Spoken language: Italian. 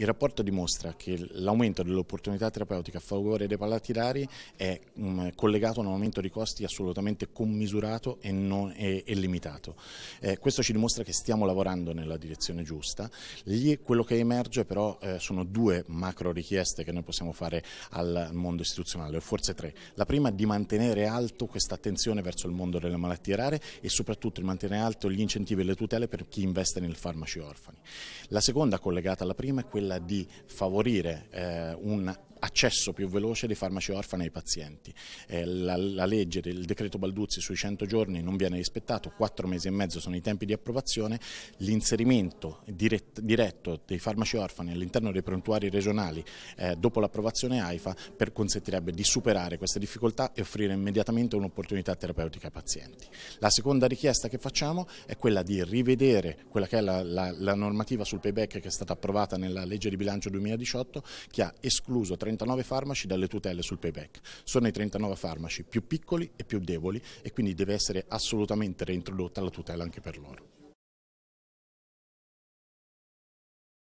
Il rapporto dimostra che l'aumento dell'opportunità terapeutica a favore dei palati rari è mm, collegato a un aumento di costi assolutamente commisurato e, non, e, e limitato. Eh, questo ci dimostra che stiamo lavorando nella direzione giusta. Lì quello che emerge però eh, sono due macro richieste che noi possiamo fare al mondo istituzionale, o forse tre. La prima è di mantenere alto questa attenzione verso il mondo delle malattie rare e soprattutto di mantenere alto gli incentivi e le tutele per chi investe nel farmaci orfani. La seconda collegata alla prima è quella quella di favorire eh, un l'accesso più veloce dei farmaci orfani ai pazienti. Eh, la, la, legge del decreto Balduzzi sui 100 giorni non viene rispettato, 4 mesi e mezzo sono i tempi di approvazione, l'inserimento diretto, diretto dei farmaci orfani all'interno dei prontuari regionali eh, dopo l'approvazione AIFA per, consentirebbe di superare queste difficoltà e offrire immediatamente un'opportunità terapeutica ai pazienti. La seconda richiesta che facciamo è quella di rivedere quella che è la, la, la normativa sul payback che è stata approvata nella legge di bilancio 2018 che ha escluso 39 39 farmaci dalle tutele sul payback. Sono i 39 farmaci più piccoli e più deboli e quindi deve essere assolutamente reintrodotta la tutela anche per loro.